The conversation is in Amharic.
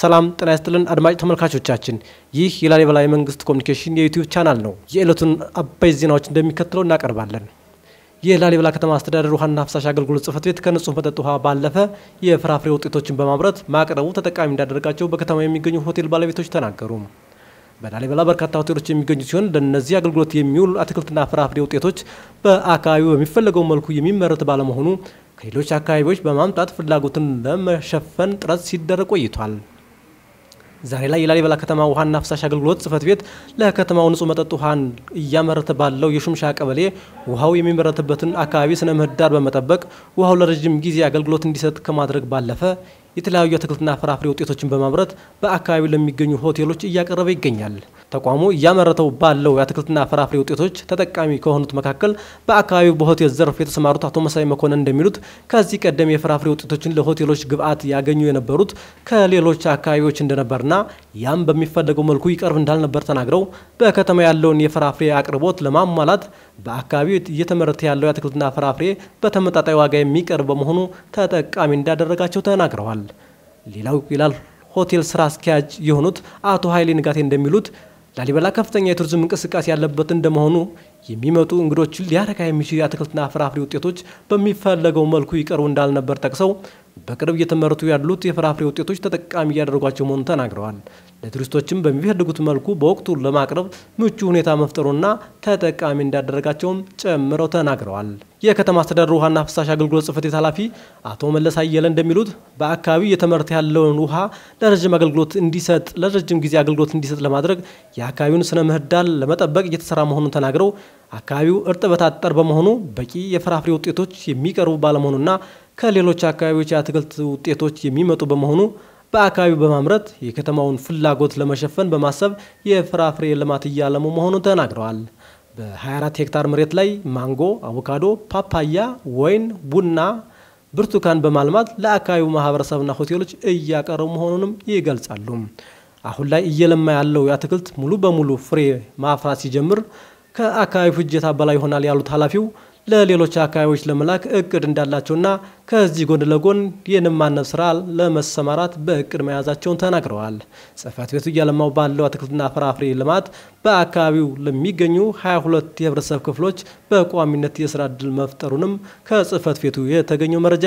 ሰላም ጤና ይስጥልን አድማጭ ተመልካቾቻችን፣ ይህ የላሊበላ የመንግስት ኮሚኒኬሽን የዩቲዩብ ቻናል ነው። የዕለቱን አባይ ዜናዎች እንደሚከተለው እናቀርባለን። የላሊበላ ከተማ አስተዳደር ውሃና ፍሳሽ አገልግሎት ጽፈት ቤት ከንጹህ መጠጥ ውሃ ባለፈ የፍራፍሬ ውጤቶችን በማምረት ማቅረቡ ተጠቃሚ እንዳደረጋቸው በከተማ የሚገኙ ሆቴል ባለቤቶች ተናገሩ። በላሊበላ በርካታ ሆቴሎች የሚገኙ ሲሆን ለእነዚህ አገልግሎት የሚውል አትክልትና ፍራፍሬ ውጤቶች በአካባቢው በሚፈለገው መልኩ የሚመረት ባለመሆኑ ከሌሎች አካባቢዎች በማምጣት ፍላጎትን ለመሸፈን ጥረት ሲደረግ ቆይቷል። ዛሬ ላይ የላሊበላ ከተማ ውሃና ፍሳሽ አገልግሎት ጽህፈት ቤት ለከተማው ንጹህ መጠጥ ውሃን እያመረተ ባለው የሹምሻ ቀበሌ ውሃው የሚመረትበትን አካባቢ ስነ ምህዳር በመጠበቅ ውሃው ለረጅም ጊዜ አገልግሎት እንዲሰጥ ከማድረግ ባለፈ የተለያዩ አትክልትና ፍራፍሬ ውጤቶችን በማምረት በአካባቢው ለሚገኙ ሆቴሎች እያቀረበ ይገኛል። ተቋሙ እያመረተው ባለው የአትክልትና ፍራፍሬ ውጤቶች ተጠቃሚ ከሆኑት መካከል በአካባቢው በሆቴል ዘርፍ የተሰማሩት አቶ መሳይ መኮንን እንደሚሉት ከዚህ ቀደም የፍራፍሬ ውጤቶችን ለሆቴሎች ግብዓት ያገኙ የነበሩት ከሌሎች አካባቢዎች እንደነበርና ያም በሚፈለገው መልኩ ይቀርብ እንዳልነበር ተናግረው በከተማ ያለውን የፍራፍሬ አቅርቦት ለማሟላት በአካባቢው እየተመረተ ያለው የአትክልትና ፍራፍሬ በተመጣጣኝ ዋጋ የሚቀርብ በመሆኑ ተጠቃሚ እንዳደረጋቸው ተናግረዋል። ሌላው ይላል ሆቴል ስራ አስኪያጅ የሆኑት አቶ ኃይሌ ንጋቴ እንደሚሉት ላሊበላ ከፍተኛ የቱሪዝም እንቅስቃሴ ያለበት እንደመሆኑ የሚመጡ እንግዶችን ሊያረካ የሚችል የአትክልትና ፍራፍሬ ውጤቶች በሚፈለገው መልኩ ይቀርቡ እንዳልነበር ጠቅሰው በቅርብ እየተመረቱ ያሉት የፍራፍሬ ውጤቶች ተጠቃሚ እያደረጓቸው መሆኑን ተናግረዋል። ለቱሪስቶችም በሚፈልጉት መልኩ በወቅቱ ለማቅረብ ምቹ ሁኔታ መፍጠሩና ተጠቃሚ እንዳደረጋቸውም ጨምረው ተናግረዋል። የከተማ አስተዳደር ውሃና ፍሳሽ አገልግሎት ጽሕፈት ቤት ኃላፊ አቶ መለስ አየለ እንደሚሉት በአካባቢ እየተመረተ ያለውን ውሃ ለረዥም አገልግሎት እንዲሰጥ ለረጅም ጊዜ አገልግሎት እንዲሰጥ ለማድረግ የአካባቢውን ስነ ምህዳር ለመጠበቅ እየተሰራ መሆኑን ተናግረው አካባቢው እርጥበት አጠር በመሆኑ በቂ የፍራፍሬ ውጤቶች የሚቀርቡ ባለመሆኑና ከሌሎች አካባቢዎች የአትክልት ውጤቶች የሚመጡ በመሆኑ በአካባቢው በማምረት የከተማውን ፍላጎት ለመሸፈን በማሰብ የፍራፍሬ ልማት እያለሙ መሆኑን ተናግረዋል። በ24 ሄክታር መሬት ላይ ማንጎ፣ አቮካዶ፣ ፓፓያ፣ ወይን፣ ቡና፣ ብርቱካን በማልማት ለአካባቢው ማህበረሰብና ሆቴሎች እያቀረቡ መሆኑንም ይገልጻሉ። አሁን ላይ እየለማ ያለው የአትክልት ሙሉ በሙሉ ፍሬ ማፍራት ሲጀምር ከአካባቢ ፍጀታ በላይ ይሆናል ያሉት ኃላፊው ለሌሎች አካባቢዎች ለመላክ እቅድ እንዳላቸውና ከዚህ ጎን ለጎን ይህንም ማነብ ስራ ለመሰማራት በእቅድ መያዛቸውን ተናግረዋል። ጽህፈት ቤቱ እያለማው ባለው አትክልትና ፍራፍሬ ልማት በአካባቢው ለሚገኙ 22 የህብረተሰብ ክፍሎች በቋሚነት የስራ እድል መፍጠሩንም ከጽህፈት ቤቱ የተገኘው መረጃ